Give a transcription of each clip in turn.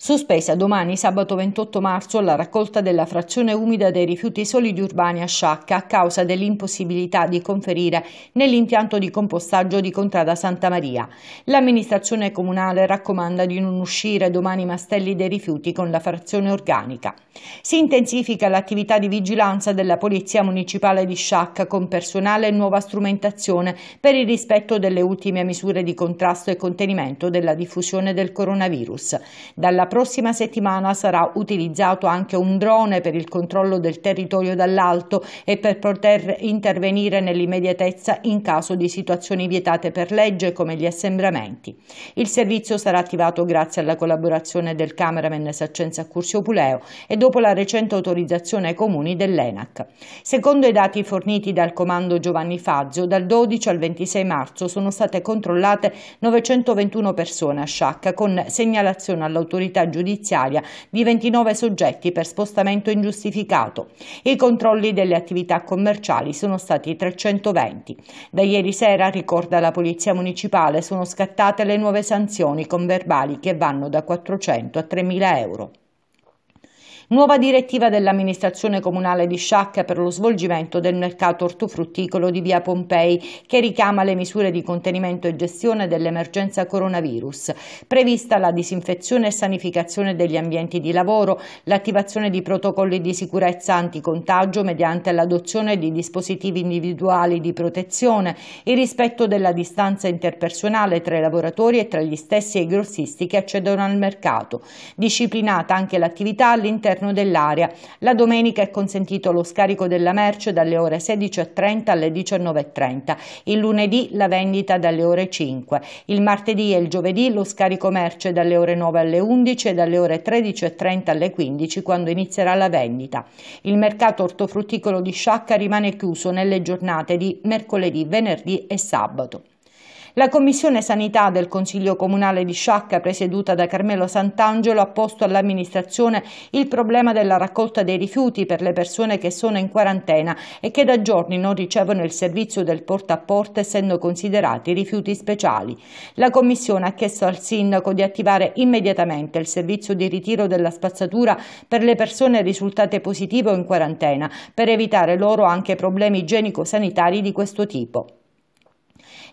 Sospesa domani sabato 28 marzo la raccolta della frazione umida dei rifiuti solidi urbani a Sciacca a causa dell'impossibilità di conferire nell'impianto di compostaggio di Contrada Santa Maria. L'amministrazione comunale raccomanda di non uscire domani mastelli dei rifiuti con la frazione organica. Si intensifica l'attività di vigilanza della Polizia Municipale di Sciacca con personale e nuova strumentazione per il rispetto delle ultime misure di contrasto e contenimento della diffusione del coronavirus. Dalla prossima settimana sarà utilizzato anche un drone per il controllo del territorio dall'alto e per poter intervenire nell'immediatezza in caso di situazioni vietate per legge come gli assembramenti. Il servizio sarà attivato grazie alla collaborazione del cameraman Saccenza Cursio Puleo e dopo la recente autorizzazione ai comuni dell'ENAC. Secondo i dati forniti dal comando Giovanni Fazio, dal 12 al 26 marzo sono state controllate 921 persone a Sciacca con segnalazione all'autorità dell'attività giudiziaria di 29 soggetti per spostamento ingiustificato. I controlli delle attività commerciali sono stati 320. Da ieri sera, ricorda la Polizia Municipale, sono scattate le nuove sanzioni con verbali che vanno da 400 a 3.000 euro nuova direttiva dell'amministrazione comunale di Sciacca per lo svolgimento del mercato ortofrutticolo di via Pompei che richiama le misure di contenimento e gestione dell'emergenza coronavirus, prevista la disinfezione e sanificazione degli ambienti di lavoro, l'attivazione di protocolli di sicurezza anticontagio mediante l'adozione di dispositivi individuali di protezione, il rispetto della distanza interpersonale tra i lavoratori e tra gli stessi e i grossisti che accedono al mercato, disciplinata anche l'attività all'interno all'interno dell'area. La domenica è consentito lo scarico della merce dalle ore 16.30 alle 19.30, il lunedì la vendita dalle ore 5, il martedì e il giovedì lo scarico merce dalle ore 9 alle 11 e dalle ore 13.30 alle 15 quando inizierà la vendita. Il mercato ortofrutticolo di Sciacca rimane chiuso nelle giornate di mercoledì, venerdì e sabato. La Commissione Sanità del Consiglio Comunale di Sciacca, presieduta da Carmelo Sant'Angelo, ha posto all'amministrazione il problema della raccolta dei rifiuti per le persone che sono in quarantena e che da giorni non ricevono il servizio del porta a porta essendo considerati rifiuti speciali. La Commissione ha chiesto al Sindaco di attivare immediatamente il servizio di ritiro della spazzatura per le persone risultate positive o in quarantena per evitare loro anche problemi igienico-sanitari di questo tipo.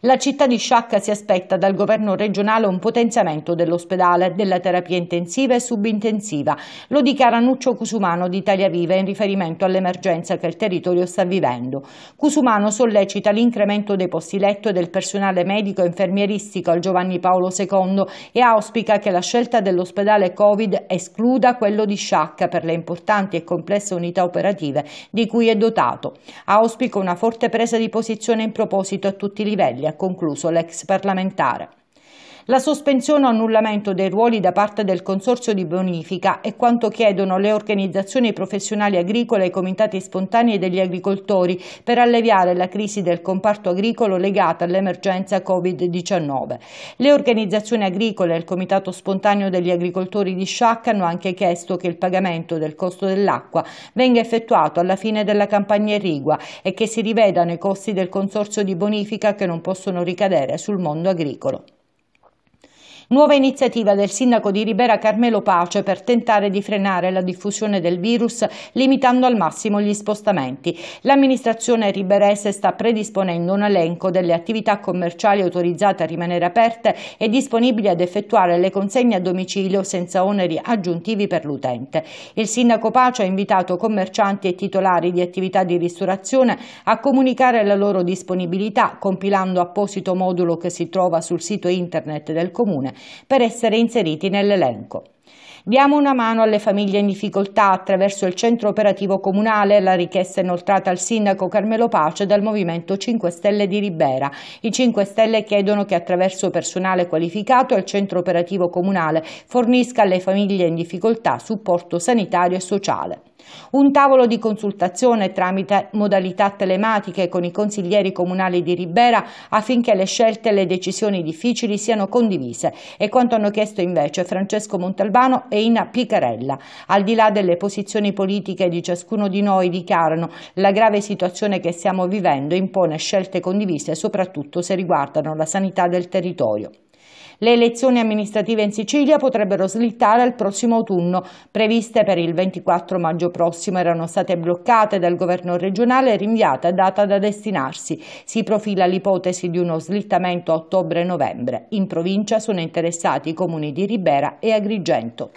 La città di Sciacca si aspetta dal governo regionale un potenziamento dell'ospedale, della terapia intensiva e subintensiva. Lo dichiara Nuccio Cusumano di Italia Viva in riferimento all'emergenza che il territorio sta vivendo. Cusumano sollecita l'incremento dei posti letto e del personale medico e infermieristico al Giovanni Paolo II e auspica che la scelta dell'ospedale Covid escluda quello di Sciacca per le importanti e complesse unità operative di cui è dotato. Auspica una forte presa di posizione in proposito a tutti i livelli famiglia, ha concluso l'ex parlamentare. La sospensione o annullamento dei ruoli da parte del Consorzio di bonifica è quanto chiedono le organizzazioni professionali agricole e i comitati spontanei degli agricoltori per alleviare la crisi del comparto agricolo legata all'emergenza Covid-19. Le organizzazioni agricole e il comitato spontaneo degli agricoltori di Sciacca hanno anche chiesto che il pagamento del costo dell'acqua venga effettuato alla fine della campagna irrigua e che si rivedano i costi del Consorzio di bonifica che non possono ricadere sul mondo agricolo. Nuova iniziativa del sindaco di Ribera Carmelo Pace per tentare di frenare la diffusione del virus limitando al massimo gli spostamenti. L'amministrazione riberese sta predisponendo un elenco delle attività commerciali autorizzate a rimanere aperte e disponibili ad effettuare le consegne a domicilio senza oneri aggiuntivi per l'utente. Il sindaco Pace ha invitato commercianti e titolari di attività di ristorazione a comunicare la loro disponibilità compilando apposito modulo che si trova sul sito internet del Comune per essere inseriti nell'elenco. Diamo una mano alle famiglie in difficoltà attraverso il centro operativo comunale, la richiesta inoltrata al sindaco Carmelo Pace dal Movimento 5 Stelle di Ribera. I 5 Stelle chiedono che attraverso personale qualificato il centro operativo comunale fornisca alle famiglie in difficoltà supporto sanitario e sociale. Un tavolo di consultazione tramite modalità telematiche con i consiglieri comunali di Ribera affinché le scelte e le decisioni difficili siano condivise e quanto hanno chiesto invece Francesco Montalbano e Ina Piccarella. Al di là delle posizioni politiche di ciascuno di noi dichiarano la grave situazione che stiamo vivendo impone scelte condivise soprattutto se riguardano la sanità del territorio. Le elezioni amministrative in Sicilia potrebbero slittare al prossimo autunno. Previste per il 24 maggio prossimo erano state bloccate dal governo regionale e rinviate a data da destinarsi. Si profila l'ipotesi di uno slittamento a ottobre-novembre. In provincia sono interessati i comuni di Ribera e Agrigento.